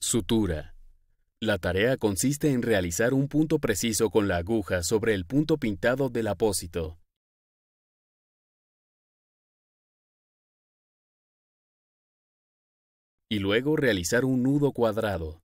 Sutura. La tarea consiste en realizar un punto preciso con la aguja sobre el punto pintado del apósito. Y luego realizar un nudo cuadrado.